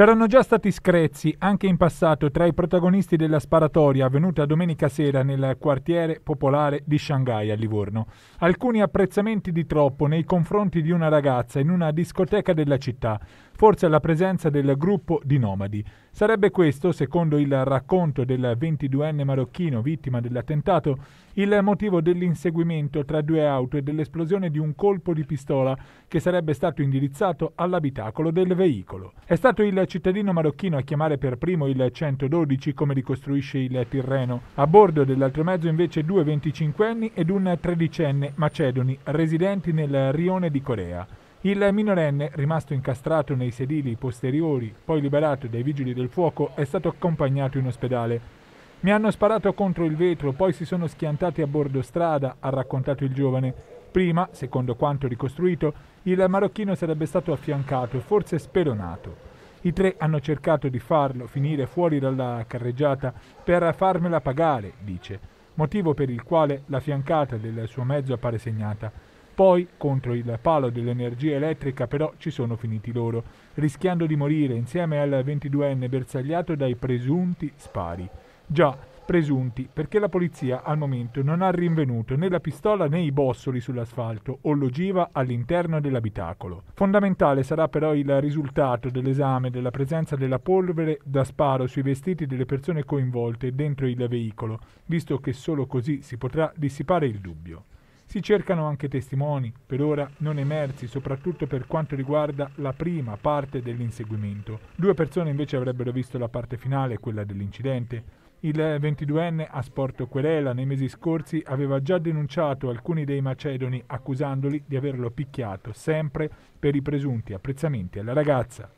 C'erano già stati screzi anche in passato tra i protagonisti della sparatoria avvenuta domenica sera nel quartiere popolare di Shanghai a Livorno. Alcuni apprezzamenti di troppo nei confronti di una ragazza in una discoteca della città, forse alla presenza del gruppo di nomadi. Sarebbe questo, secondo il racconto del 22enne marocchino vittima dell'attentato, il motivo dell'inseguimento tra due auto e dell'esplosione di un colpo di pistola che sarebbe stato indirizzato all'abitacolo del veicolo. È stato il cittadino marocchino a chiamare per primo il 112 come ricostruisce il Tirreno. A bordo dell'altro mezzo invece due 25enni ed un 13enne macedoni residenti nel rione di Corea. Il minorenne, rimasto incastrato nei sedili posteriori, poi liberato dai vigili del fuoco, è stato accompagnato in ospedale. Mi hanno sparato contro il vetro, poi si sono schiantati a bordo strada, ha raccontato il giovane. Prima, secondo quanto ricostruito, il marocchino sarebbe stato affiancato e forse speronato. I tre hanno cercato di farlo finire fuori dalla carreggiata per farmela pagare, dice, motivo per il quale la fiancata del suo mezzo appare segnata. Poi, contro il palo dell'energia elettrica, però, ci sono finiti loro, rischiando di morire insieme al 22enne bersagliato dai presunti spari. Già, presunti, perché la polizia al momento non ha rinvenuto né la pistola né i bossoli sull'asfalto o l'ogiva all'interno dell'abitacolo. Fondamentale sarà però il risultato dell'esame della presenza della polvere da sparo sui vestiti delle persone coinvolte dentro il veicolo, visto che solo così si potrà dissipare il dubbio. Si cercano anche testimoni, per ora non emersi, soprattutto per quanto riguarda la prima parte dell'inseguimento. Due persone invece avrebbero visto la parte finale, quella dell'incidente. Il 22enne a sporto querela nei mesi scorsi, aveva già denunciato alcuni dei macedoni accusandoli di averlo picchiato sempre per i presunti apprezzamenti alla ragazza.